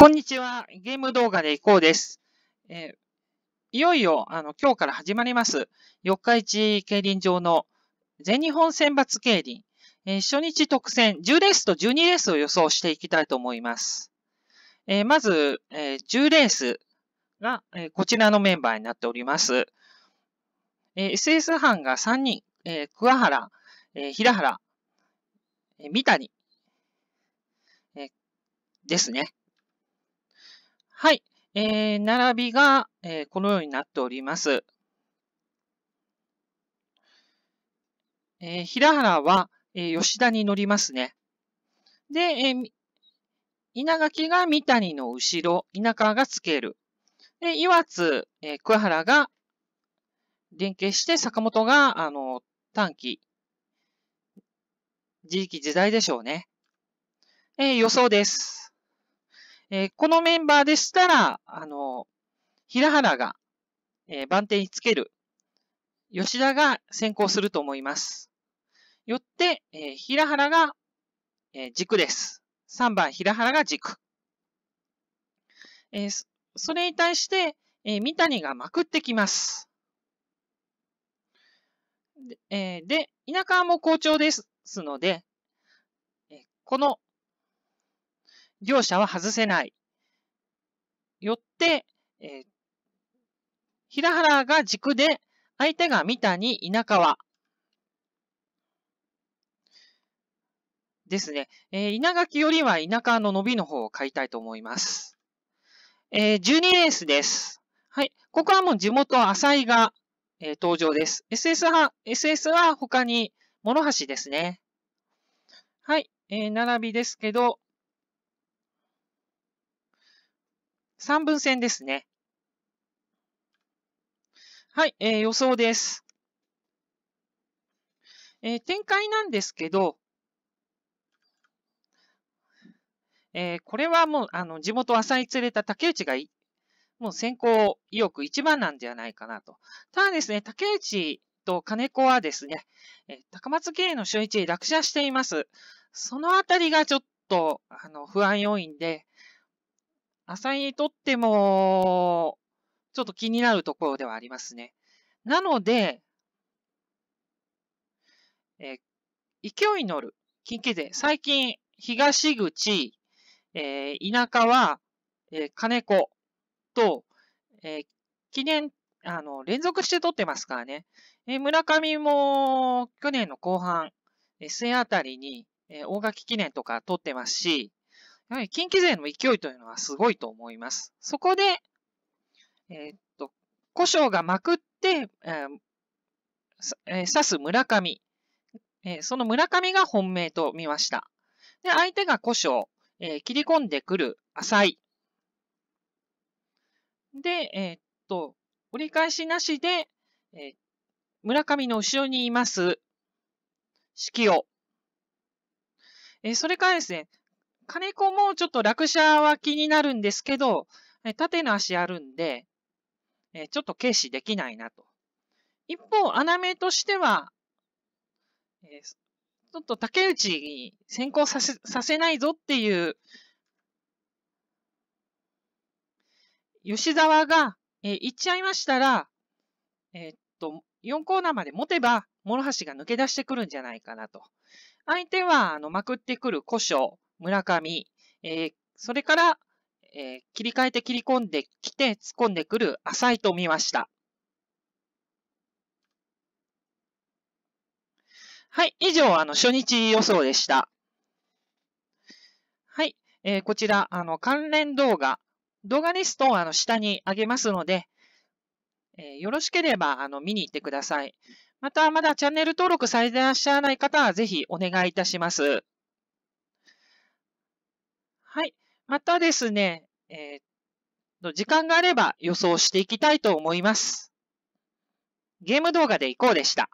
こんにちは。ゲーム動画でいこうです。えー、いよいよ、あの、今日から始まります。四日市競輪場の全日本選抜競輪。えー、初日特選10レースと12レースを予想していきたいと思います。えー、まず、え10レースが、えこちらのメンバーになっております。え SS 班が3人、え桑原、え平原、え三谷、えですね。はい。えー、並びが、えー、このようになっております。えー、平原は、えー、吉田に乗りますね。で、えー、稲垣が三谷の後ろ、稲川がつける。で、岩津、えー、桑原が連携して、坂本が、あの、短期、自力自在でしょうね。えー、予想です。えー、このメンバーでしたら、あの、平原が、えー、番手につける。吉田が先行すると思います。よって、えー、平原が、えー、軸です。3番平原が軸。えー、それに対して、えー、三谷がまくってきます。で、えー、で、田舎も好調ですので、えー、この業者は外せない。よって、えー、平原が軸で、相手が三谷、稲川。ですね。えー、稲垣よりは田舎の伸びの方を買いたいと思います。えー、12レースです。はい。ここはもう地元浅井が、えー、登場です。SS は、SS は他に、諸橋ですね。はい。えー、並びですけど、三分線ですね。はい、えー、予想です。えー、展開なんですけど、えー、これはもう、あの、地元浅井連れた竹内がもう先行意欲一番なんじゃないかなと。ただですね、竹内と金子はですね、え高松経営の初日落車しています。そのあたりがちょっと、あの、不安要因で、浅井にとっても、ちょっと気になるところではありますね。なので、え勢い乗る近畿勢、最近、東口、えー、田舎は、えー、金子と、えー、記念、あの、連続して取ってますからね。えー、村上も、去年の後半、えー、あたりに、えー、大垣記念とか取ってますし、やはり近畿勢の勢いというのはすごいと思います。そこで、えー、っと、古生がまくって、えー、刺す村上、えー、その村上が本命と見ました。で、相手が古生、えー、切り込んでくる浅井。で、えー、っと、折り返しなしで、えー、村上の後ろにいます、四季を。えー、それからですね、金子もちょっと落車は気になるんですけど、縦の足あるんで、えちょっと軽視できないなと。一方、穴目としては、えちょっと竹内に先行させさせないぞっていう、吉沢が、え行っちゃいましたら、えっと、4コーナーまで持てば、諸橋が抜け出してくるんじゃないかなと。相手は、あの、まくってくる古書村上、えそれから、え切り替えて切り込んできて、突っ込んでくる浅井と見ました。はい、以上、あの、初日予想でした。はい、えー、こちら、あの、関連動画、動画リストをあの下に上げますので、えー、よろしければ、あの、見に行ってください。また、まだチャンネル登録されていらっしゃらない方は、ぜひお願いいたします。またですね、えー、時間があれば予想していきたいと思います。ゲーム動画でいこうでした。